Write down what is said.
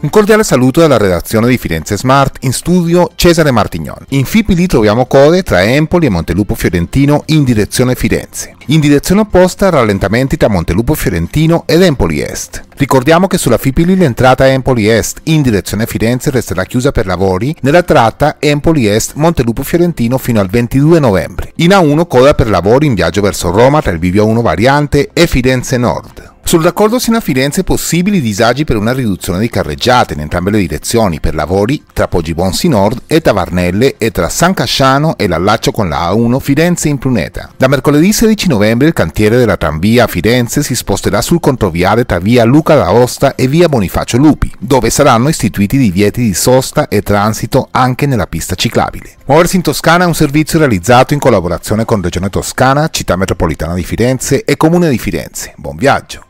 Un cordiale saluto dalla redazione di Firenze Smart, in studio Cesare Martignon. In Fipili troviamo code tra Empoli e Montelupo Fiorentino in direzione Firenze. In direzione opposta rallentamenti tra Montelupo Fiorentino ed Empoli Est. Ricordiamo che sulla Fipili l'entrata Empoli Est in direzione Firenze resterà chiusa per lavori nella tratta Empoli Est Montelupo Fiorentino fino al 22 novembre. In A1 coda per lavori in viaggio verso Roma tra il Bivio 1 variante e Firenze Nord. Sul raccordo Siena-Firenze possibili disagi per una riduzione di carreggiate in entrambe le direzioni per lavori tra Poggibonsi Nord e Tavarnelle e tra San Casciano e l'allaccio con la A1 Firenze in Pruneta. Da mercoledì 16 novembre il cantiere della tranvia a Firenze si sposterà sul controviale tra via Luca d'Aosta e via Bonifacio Lupi, dove saranno istituiti divieti di sosta e transito anche nella pista ciclabile. Muoversi in Toscana è un servizio realizzato in collaborazione con Regione Toscana, Città Metropolitana di Firenze e Comune di Firenze. Buon viaggio!